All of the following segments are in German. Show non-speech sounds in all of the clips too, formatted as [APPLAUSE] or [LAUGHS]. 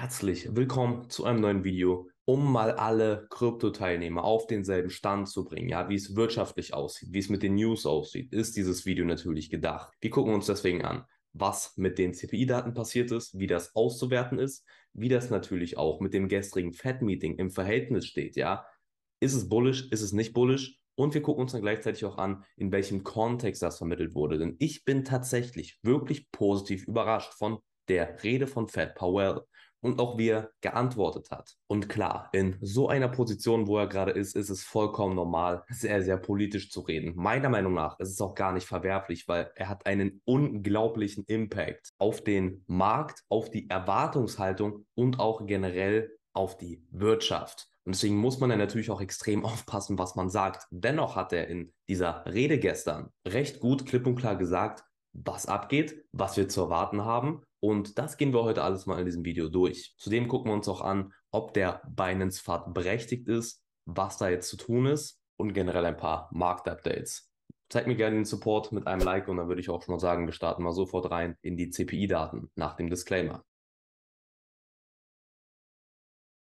Herzlich willkommen zu einem neuen Video, um mal alle Krypto-Teilnehmer auf denselben Stand zu bringen, ja, wie es wirtschaftlich aussieht, wie es mit den News aussieht, ist dieses Video natürlich gedacht. Wir gucken uns deswegen an, was mit den CPI-Daten passiert ist, wie das auszuwerten ist, wie das natürlich auch mit dem gestrigen Fed-Meeting im Verhältnis steht, ja. Ist es bullish, ist es nicht bullish? Und wir gucken uns dann gleichzeitig auch an, in welchem Kontext das vermittelt wurde. Denn ich bin tatsächlich wirklich positiv überrascht von der Rede von Fed Powell und auch wie er geantwortet hat. Und klar, in so einer Position, wo er gerade ist, ist es vollkommen normal, sehr, sehr politisch zu reden. Meiner Meinung nach ist es auch gar nicht verwerflich, weil er hat einen unglaublichen Impact auf den Markt, auf die Erwartungshaltung und auch generell auf die Wirtschaft. Und deswegen muss man ja natürlich auch extrem [LAUGHS] aufpassen, was man sagt. Dennoch hat er in dieser Rede gestern recht gut klipp und klar gesagt, was abgeht, was wir zu erwarten haben und das gehen wir heute alles mal in diesem Video durch. Zudem gucken wir uns auch an, ob der binance Fahrt berechtigt ist, was da jetzt zu tun ist und generell ein paar Marktupdates. Zeig mir gerne den Support mit einem Like und dann würde ich auch schon mal sagen, wir starten mal sofort rein in die CPI-Daten nach dem Disclaimer.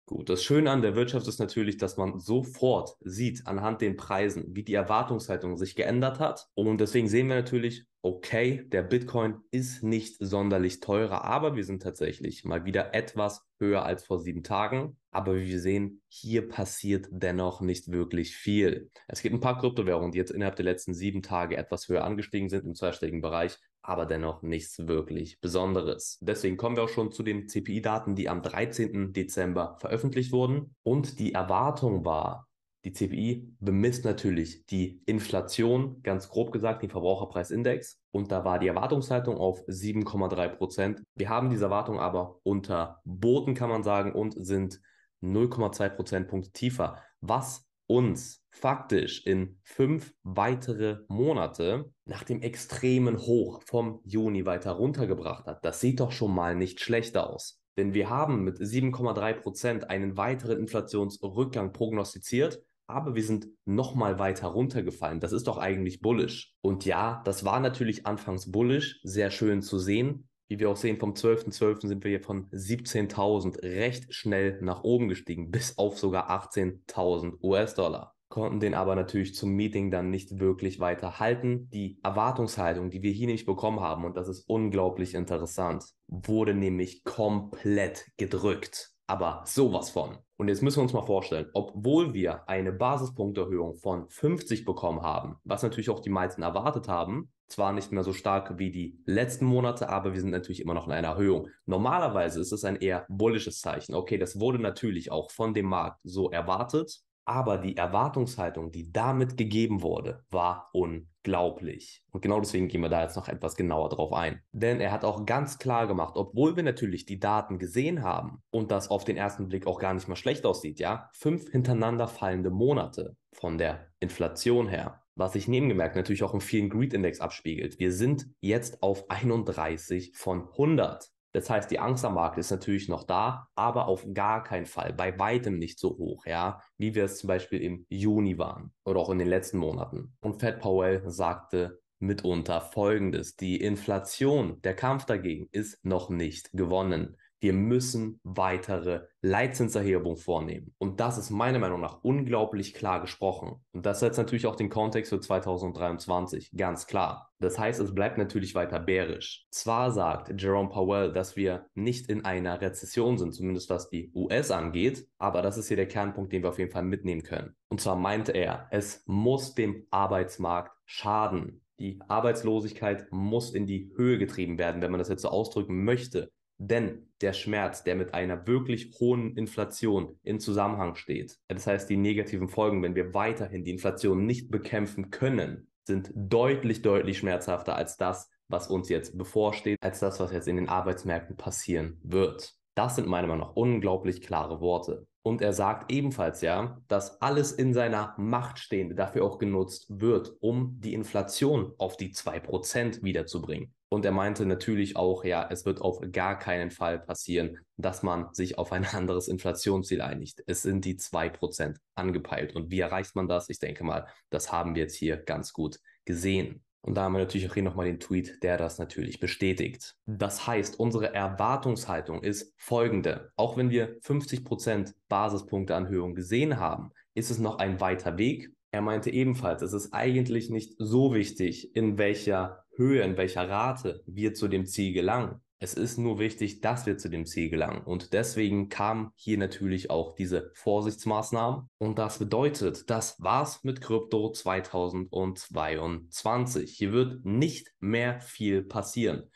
Gut, das Schöne an der Wirtschaft ist natürlich, dass man sofort sieht anhand den Preisen, wie die Erwartungshaltung sich geändert hat. Und deswegen sehen wir natürlich, okay, der Bitcoin ist nicht sonderlich teurer, aber wir sind tatsächlich mal wieder etwas höher als vor sieben Tagen. Aber wie wir sehen, hier passiert dennoch nicht wirklich viel. Es gibt ein paar Kryptowährungen, die jetzt innerhalb der letzten sieben Tage etwas höher angestiegen sind im zweistelligen Bereich aber dennoch nichts wirklich Besonderes. Deswegen kommen wir auch schon zu den CPI-Daten, die am 13. Dezember veröffentlicht wurden. Und die Erwartung war, die CPI bemisst natürlich die Inflation, ganz grob gesagt, den Verbraucherpreisindex. Und da war die Erwartungshaltung auf 7,3 Prozent. Wir haben diese Erwartung aber unterboten, kann man sagen, und sind 0,2 Prozentpunkte tiefer, was uns faktisch in fünf weitere Monate nach dem extremen Hoch vom Juni weiter runtergebracht hat. Das sieht doch schon mal nicht schlecht aus. Denn wir haben mit 7,3 Prozent einen weiteren Inflationsrückgang prognostiziert, aber wir sind nochmal weiter runtergefallen. Das ist doch eigentlich bullisch. Und ja, das war natürlich anfangs bullisch, sehr schön zu sehen wie wir auch sehen, vom 12.12. .12. sind wir hier von 17.000 recht schnell nach oben gestiegen, bis auf sogar 18.000 US-Dollar. Konnten den aber natürlich zum Meeting dann nicht wirklich weiter halten. Die Erwartungshaltung, die wir hier nämlich bekommen haben, und das ist unglaublich interessant, wurde nämlich komplett gedrückt. Aber sowas von. Und jetzt müssen wir uns mal vorstellen, obwohl wir eine Basispunkterhöhung von 50 bekommen haben, was natürlich auch die meisten erwartet haben, zwar nicht mehr so stark wie die letzten Monate, aber wir sind natürlich immer noch in einer Erhöhung. Normalerweise ist es ein eher bullisches Zeichen. Okay, das wurde natürlich auch von dem Markt so erwartet, aber die Erwartungshaltung, die damit gegeben wurde, war unglaublich. Und genau deswegen gehen wir da jetzt noch etwas genauer drauf ein. Denn er hat auch ganz klar gemacht, obwohl wir natürlich die Daten gesehen haben und das auf den ersten Blick auch gar nicht mal schlecht aussieht, ja, fünf hintereinander fallende Monate von der Inflation her was sich nebengemerkt natürlich auch im vielen Greed-Index abspiegelt. Wir sind jetzt auf 31 von 100. Das heißt, die Angst am Markt ist natürlich noch da, aber auf gar keinen Fall, bei weitem nicht so hoch, ja, wie wir es zum Beispiel im Juni waren oder auch in den letzten Monaten. Und Fed Powell sagte mitunter folgendes: Die Inflation, der Kampf dagegen ist noch nicht gewonnen wir müssen weitere Leitzinserhebung vornehmen. Und das ist meiner Meinung nach unglaublich klar gesprochen. Und das setzt natürlich auch den Kontext für 2023, ganz klar. Das heißt, es bleibt natürlich weiter bärisch. Zwar sagt Jerome Powell, dass wir nicht in einer Rezession sind, zumindest was die US angeht, aber das ist hier der Kernpunkt, den wir auf jeden Fall mitnehmen können. Und zwar meinte er, es muss dem Arbeitsmarkt schaden. Die Arbeitslosigkeit muss in die Höhe getrieben werden, wenn man das jetzt so ausdrücken möchte. Denn der Schmerz, der mit einer wirklich hohen Inflation in Zusammenhang steht, das heißt die negativen Folgen, wenn wir weiterhin die Inflation nicht bekämpfen können, sind deutlich, deutlich schmerzhafter als das, was uns jetzt bevorsteht, als das, was jetzt in den Arbeitsmärkten passieren wird. Das sind meiner Meinung nach unglaublich klare Worte. Und er sagt ebenfalls ja, dass alles in seiner Macht Stehende dafür auch genutzt wird, um die Inflation auf die 2% wiederzubringen. Und er meinte natürlich auch, ja, es wird auf gar keinen Fall passieren, dass man sich auf ein [LAUGHS] anderes Inflationsziel einigt. Es sind die 2% angepeilt. Und wie erreicht man das? Ich denke mal, das haben wir jetzt hier ganz gut gesehen. Und da haben wir natürlich auch hier nochmal den Tweet, der das natürlich bestätigt. Das heißt, unsere Erwartungshaltung ist folgende. Auch wenn wir 50% Prozent Basispunkte Anhöhung gesehen haben, ist es noch ein weiter Weg er meinte ebenfalls, es ist eigentlich nicht so wichtig, in welcher Höhe, in welcher Rate wir zu dem Ziel gelangen. Es ist nur wichtig, dass wir zu dem Ziel gelangen. Und deswegen kamen hier natürlich auch diese Vorsichtsmaßnahmen. Und das bedeutet, das war's mit Krypto 2022. Hier wird nicht mehr viel passieren.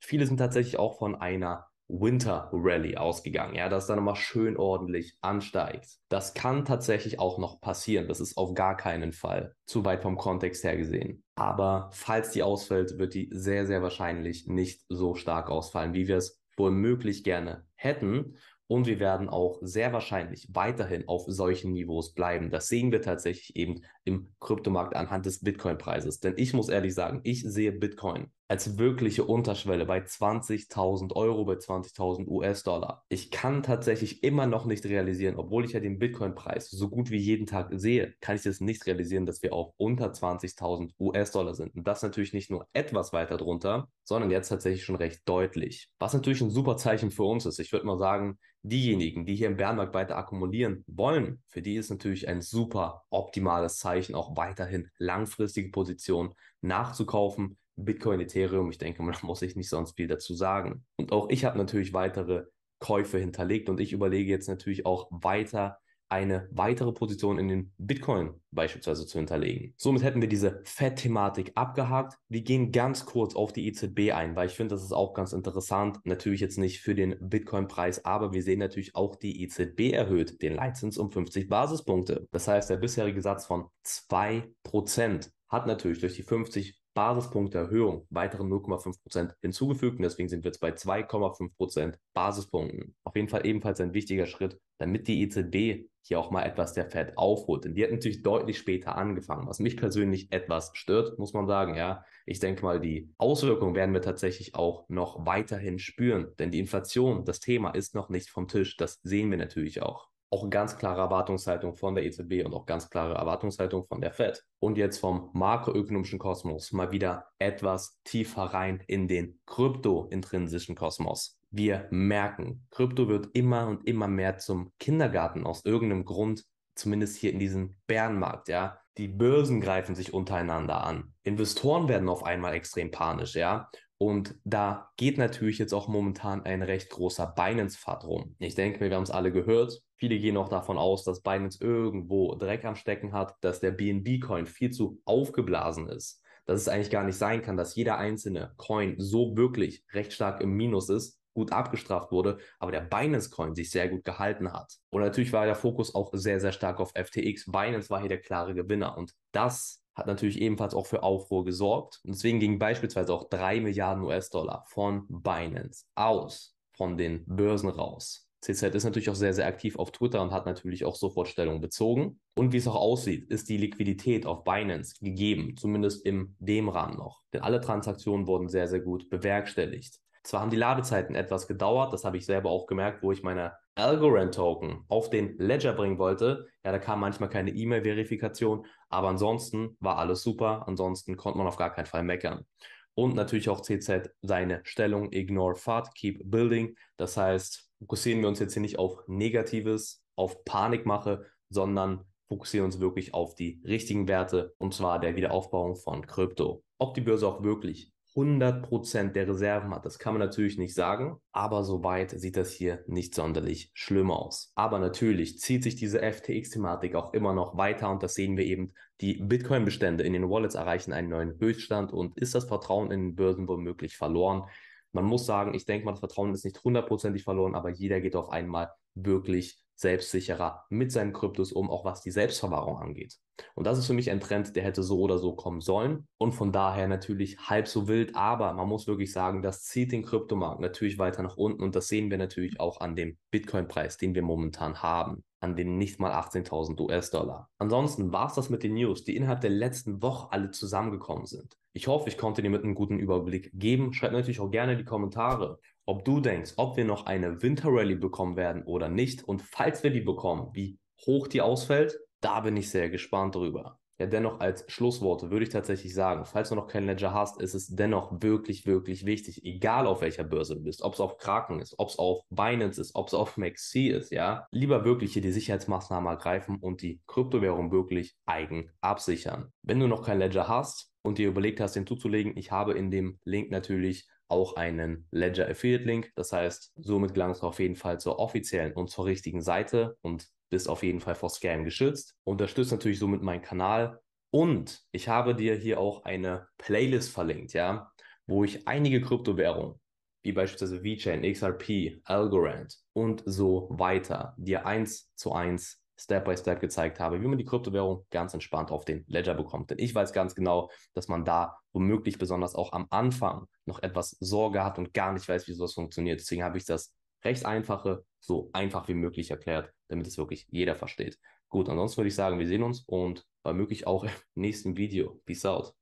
Viele sind tatsächlich auch von einer Winter Rally ausgegangen, ja, dass da nochmal schön ordentlich ansteigt. Das kann tatsächlich auch noch passieren. Das ist auf gar keinen Fall zu weit vom Kontext her gesehen. Aber falls die ausfällt, wird die sehr, sehr wahrscheinlich nicht so stark ausfallen, wie wir es wohl möglich gerne hätten. Und wir werden auch sehr wahrscheinlich weiterhin auf solchen Niveaus bleiben. Das sehen wir tatsächlich eben im Kryptomarkt anhand des Bitcoin-Preises. Denn ich muss ehrlich sagen, ich sehe Bitcoin als wirkliche Unterschwelle bei 20.000 Euro, bei 20.000 US-Dollar. Ich kann tatsächlich immer noch nicht realisieren, obwohl ich ja den Bitcoin-Preis so gut wie jeden Tag sehe, kann ich es nicht realisieren, dass wir auch unter 20.000 US-Dollar sind. Und das natürlich nicht nur etwas weiter drunter, sondern jetzt tatsächlich schon recht deutlich. Was natürlich ein super Zeichen für uns ist. Ich würde mal sagen, diejenigen, die hier im Bärenmarkt weiter akkumulieren wollen, für die ist natürlich ein super optimales Zeichen, auch weiterhin langfristige Positionen nachzukaufen. Bitcoin, Ethereum, ich denke, man [LAUGHS] muss ich nicht sonst viel dazu sagen. Und auch ich habe natürlich weitere Käufe hinterlegt und ich überlege jetzt natürlich auch weiter eine weitere Position in den Bitcoin beispielsweise zu hinterlegen. Somit hätten wir diese Fed-Thematik abgehakt. Wir gehen ganz kurz auf die EZB ein, weil ich finde, das ist auch ganz interessant. Natürlich jetzt nicht für den Bitcoin-Preis, aber wir sehen natürlich auch die EZB erhöht den Leitzins um 50 Basispunkte. Das heißt, der bisherige Satz von 2% hat natürlich durch die 50 Basispunkterhöhung weitere 0,5 Prozent hinzugefügt und deswegen sind wir jetzt bei 2,5 Prozent Basispunkten. Auf jeden Fall ebenfalls ein wichtiger Schritt, damit die EZB hier auch mal etwas der Fed aufholt. Denn die hat natürlich deutlich später angefangen, was mich persönlich etwas stört, muss man sagen. Ja, ich denke mal, die Auswirkungen werden wir tatsächlich auch noch weiterhin spüren, denn die Inflation, das Thema ist noch nicht vom Tisch. Das sehen wir natürlich auch auch ganz klare Erwartungshaltung von der EZB und auch ganz klare Erwartungshaltung von der Fed. Und jetzt vom makroökonomischen Kosmos mal wieder etwas tiefer rein in den kryptointrinsischen Kosmos. Wir merken, Krypto wird immer und immer mehr zum Kindergarten aus irgendeinem Grund, zumindest hier in diesem Bärenmarkt, ja. Die Börsen greifen sich untereinander an. Investoren werden auf einmal extrem panisch, ja. Und da geht natürlich jetzt auch momentan ein recht großer Binance-Fahrt rum. Ich denke mir, wir haben es alle gehört. Viele gehen auch davon aus, dass Binance irgendwo Dreck am Stecken hat, dass der BNB-Coin viel zu aufgeblasen ist. Dass es eigentlich gar nicht sein kann, dass jeder einzelne Coin so wirklich recht stark im Minus ist, gut abgestraft wurde, aber der Binance-Coin sich sehr gut gehalten hat. Und natürlich war der Fokus auch sehr, sehr stark auf FTX. Binance war hier der klare Gewinner. Und das hat natürlich ebenfalls auch für Aufruhr gesorgt. Und deswegen gingen beispielsweise auch 3 Milliarden US-Dollar von Binance aus, von den Börsen raus. CZ ist natürlich auch sehr, sehr aktiv auf Twitter und hat natürlich auch sofort Stellung bezogen. Und wie es auch aussieht, ist die Liquidität auf Binance gegeben, zumindest in dem Rahmen noch. Denn alle Transaktionen wurden sehr, sehr gut bewerkstelligt. Zwar haben die Ladezeiten etwas gedauert, das habe ich selber auch gemerkt, wo ich meine Algorand-Token auf den Ledger bringen wollte. Ja, da kam manchmal keine E-Mail-Verifikation, aber ansonsten war alles super. Ansonsten konnte man auf gar keinen Fall meckern. Und natürlich auch CZ seine Stellung, ignore FAT, keep building. Das heißt, fokussieren wir uns jetzt hier nicht auf Negatives, auf Panikmache, sondern fokussieren uns wirklich auf die richtigen Werte und zwar der Wiederaufbauung von Krypto. Ob die Börse auch wirklich 100 der Reserven hat. Das kann man natürlich nicht sagen, aber soweit sieht das hier nicht sonderlich schlimm aus. Aber natürlich zieht sich diese FTX-Thematik auch immer noch weiter und das sehen wir eben. Die Bitcoin-Bestände in den Wallets erreichen einen neuen Höchststand und ist das Vertrauen in den Börsen womöglich verloren? Man muss sagen, ich denke mal, das Vertrauen ist nicht hundertprozentig verloren, aber jeder geht auf einmal wirklich selbstsicherer mit seinen Kryptos um, auch was die Selbstverwahrung angeht. Und das ist für mich ein Trend, der hätte so oder so kommen sollen. Und von daher natürlich halb so wild, aber man muss wirklich sagen, das zieht den Kryptomarkt natürlich weiter nach unten und das sehen wir natürlich auch an dem Bitcoin-Preis, den wir momentan haben an den nicht mal 18.000 US-Dollar. Ansonsten war es das mit den News, die innerhalb der letzten Woche alle zusammengekommen sind. Ich hoffe, ich konnte dir mit einem guten Überblick geben. Schreibt natürlich auch gerne in die Kommentare, ob du denkst, ob wir noch eine Winterrally bekommen werden oder nicht und falls wir die bekommen, wie hoch die ausfällt, da bin ich sehr gespannt drüber. Ja, dennoch als Schlussworte würde ich tatsächlich sagen, falls du noch keinen Ledger hast, ist es dennoch wirklich, wirklich wichtig, egal auf welcher Börse du bist, ob es auf Kraken ist, ob es auf Binance ist, ob es auf Maxi ist, ja, lieber wirklich hier die Sicherheitsmaßnahmen ergreifen und die Kryptowährung wirklich eigen absichern. Wenn du noch keinen Ledger hast und dir überlegt hast, den zuzulegen, ich habe in dem Link natürlich auch einen Ledger Affiliate Link. Das heißt, somit gelangst du auf jeden Fall zur offiziellen und zur richtigen Seite und bist auf jeden Fall vor Scam geschützt. Unterstützt natürlich somit meinen Kanal. Und ich habe dir hier auch eine Playlist verlinkt, ja, wo ich einige Kryptowährungen wie beispielsweise VeChain, XRP, Algorand und so weiter, dir eins zu eins Step by Step gezeigt habe, wie man die Kryptowährung ganz entspannt auf den Ledger bekommt. Denn ich weiß ganz genau, dass man da womöglich besonders auch am Anfang noch etwas Sorge hat und gar nicht weiß, wie sowas funktioniert. Deswegen habe ich das recht einfache so einfach wie möglich erklärt, damit es wirklich jeder versteht. Gut, ansonsten würde ich sagen, wir sehen uns und womöglich auch [LAUGHS] im nächsten Video. Peace out.